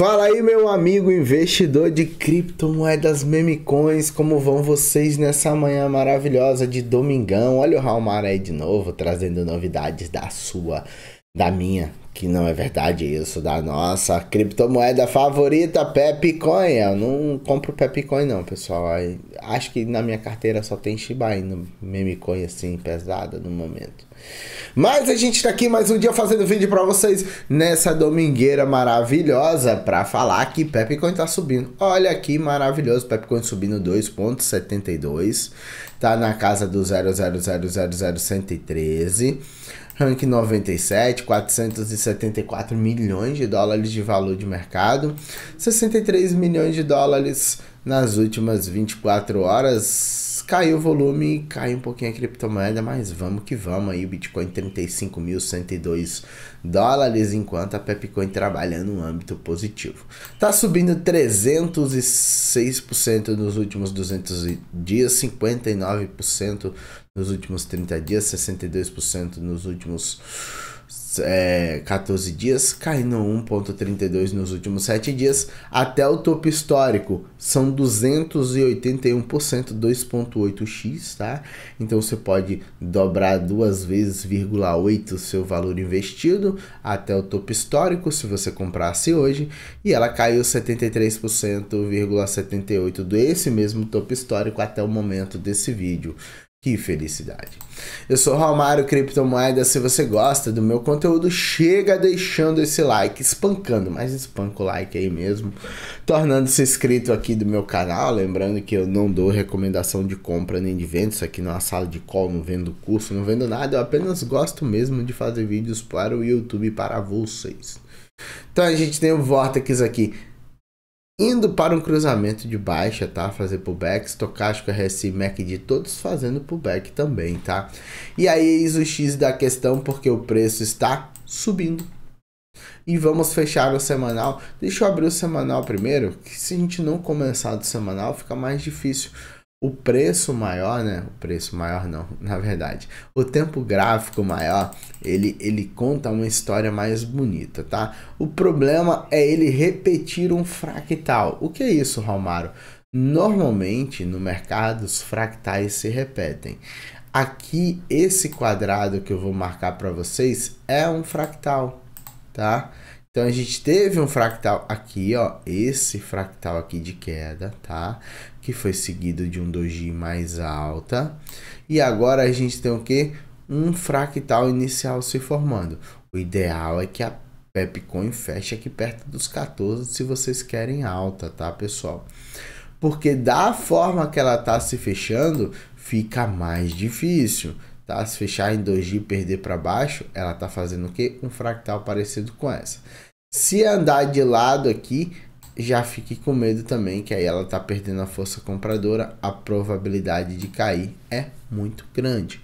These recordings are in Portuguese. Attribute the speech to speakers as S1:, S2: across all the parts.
S1: Fala aí, meu amigo investidor de criptomoedas memecoins, como vão vocês nessa manhã maravilhosa de domingão? Olha o Raul Maré de novo, trazendo novidades da sua da minha, que não é verdade isso, da nossa criptomoeda favorita, Pepcoin. Eu não compro Pepcoin não, pessoal. Acho que na minha carteira só tem Shiba Inu, memecoin assim, pesada no momento. Mas a gente tá aqui mais um dia fazendo vídeo para vocês nessa domingueira maravilhosa para falar que Pepcoin tá subindo. Olha que maravilhoso, Pepcoin subindo 2.72, tá na casa do 0000113 rank 97, 474 milhões de dólares de valor de mercado, 63 milhões de dólares nas últimas 24 horas, caiu o volume, cai um pouquinho a criptomoeda, mas vamos que vamos aí, o Bitcoin 35.102 dólares, enquanto a Pepcoin trabalha no âmbito positivo. Tá subindo 306% nos últimos 200 dias, 59% nos últimos 30 dias, 62% nos últimos é, 14 dias, caindo 1,32 nos últimos 7 dias, até o topo histórico, são 281%, 2,8x, tá? Então você pode dobrar duas vezes, 8 o seu valor investido até o topo histórico, se você comprasse hoje, e ela caiu 73%, do desse mesmo topo histórico até o momento desse vídeo. Que felicidade. Eu sou Romário Criptomoeda. Se você gosta do meu conteúdo, chega deixando esse like, espancando, mas espanca o like aí mesmo, tornando-se inscrito aqui do meu canal. Lembrando que eu não dou recomendação de compra nem de venda, isso aqui não é sala de call, não vendo curso, não vendo nada. Eu apenas gosto mesmo de fazer vídeos para o YouTube para vocês. Então a gente tem o Vortex aqui indo para um cruzamento de baixa, tá? Fazer pullback, estocástico, RSI, MACD, todos fazendo pullback também, tá? E aí eis o X da questão, porque o preço está subindo. E vamos fechar o semanal. Deixa eu abrir o semanal primeiro, que se a gente não começar do semanal, fica mais difícil. O preço maior, né? O preço maior não, na verdade. O tempo gráfico maior ele, ele conta uma história mais bonita, tá? O problema é ele repetir um fractal. O que é isso, Romaro? Normalmente no mercado os fractais se repetem. Aqui esse quadrado que eu vou marcar para vocês é um fractal, tá? Então a gente teve um fractal aqui, ó, esse fractal aqui de queda, tá? Que foi seguido de um doji mais alta. E agora a gente tem o quê? um fractal inicial se formando. O ideal é que a Pepcoin feche aqui perto dos 14 se vocês querem alta, tá pessoal? Porque da forma que ela tá se fechando, fica mais difícil. Tá? Se fechar em 2G e perder para baixo, ela tá fazendo o quê? Um fractal parecido com essa. Se andar de lado aqui, já fique com medo também, que aí ela tá perdendo a força compradora, a probabilidade de cair é muito grande.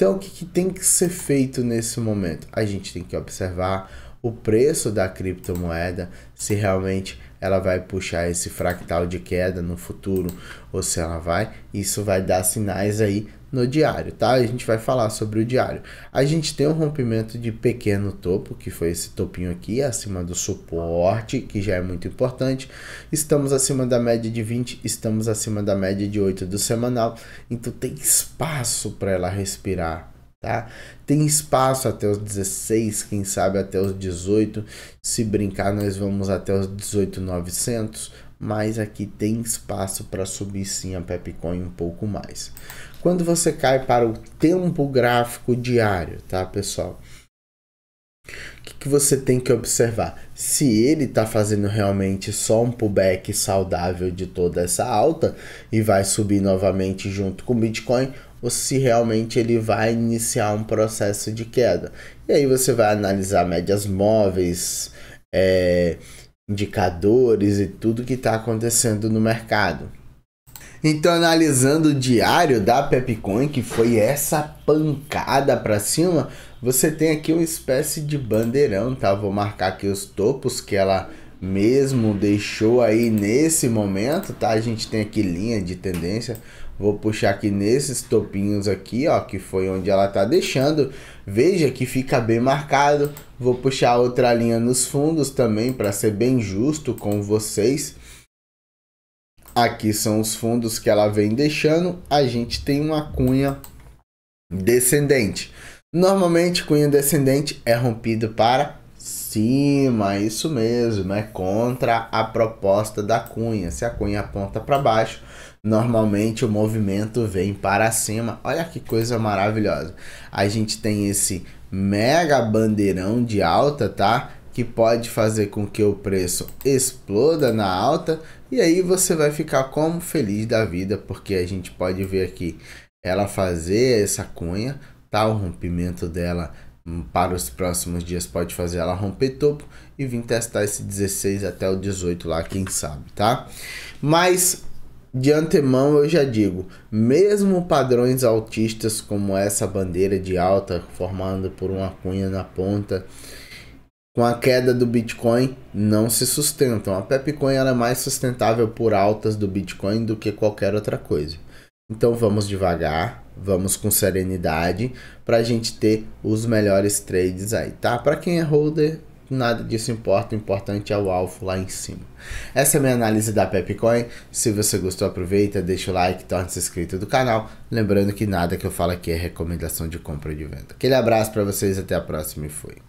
S1: Então, o que, que tem que ser feito nesse momento? A gente tem que observar o preço da criptomoeda, se realmente ela vai puxar esse fractal de queda no futuro ou se ela vai, isso vai dar sinais aí no diário, tá? A gente vai falar sobre o diário. A gente tem um rompimento de pequeno topo, que foi esse topinho aqui, acima do suporte, que já é muito importante. Estamos acima da média de 20, estamos acima da média de 8 do semanal, então tem espaço para ela respirar tá? Tem espaço até os 16, quem sabe até os 18. Se brincar, nós vamos até os 18,900, mas aqui tem espaço para subir sim a Pepcoin um pouco mais. Quando você cai para o tempo gráfico diário, tá, pessoal? O que, que você tem que observar? Se ele está fazendo realmente só um pullback saudável de toda essa alta e vai subir novamente junto com o Bitcoin, ou se realmente ele vai iniciar um processo de queda. E aí você vai analisar médias móveis, é, indicadores e tudo que está acontecendo no mercado. Então, analisando o diário da Pepcoin, que foi essa pancada para cima, você tem aqui uma espécie de bandeirão, tá? Vou marcar aqui os topos que ela mesmo deixou aí nesse momento, tá? A gente tem aqui linha de tendência Vou puxar aqui nesses topinhos aqui, ó, que foi onde ela tá deixando. Veja que fica bem marcado. Vou puxar outra linha nos fundos também para ser bem justo com vocês. Aqui são os fundos que ela vem deixando. A gente tem uma cunha descendente. Normalmente, cunha descendente é rompido para cima, isso mesmo, é contra a proposta da cunha. Se a cunha aponta para baixo, normalmente o movimento vem para cima. Olha que coisa maravilhosa. A gente tem esse mega bandeirão de alta, tá? Que pode fazer com que o preço exploda na alta e aí você vai ficar como feliz da vida, porque a gente pode ver aqui ela fazer essa cunha, tá? O rompimento dela para os próximos dias pode fazer ela romper topo e vir testar esse 16 até o 18 lá, quem sabe, tá? Mas de antemão eu já digo, mesmo padrões altistas como essa bandeira de alta formando por uma cunha na ponta, com a queda do Bitcoin não se sustentam. A Pepcoin ela é mais sustentável por altas do Bitcoin do que qualquer outra coisa. Então vamos devagar, Vamos com serenidade para a gente ter os melhores trades aí, tá? Para quem é holder, nada disso importa, o importante é o alvo lá em cima. Essa é a minha análise da Pepcoin. Se você gostou, aproveita, deixa o like, torne-se inscrito do canal. Lembrando que nada que eu falo aqui é recomendação de compra e de venda. Aquele abraço para vocês, até a próxima e fui.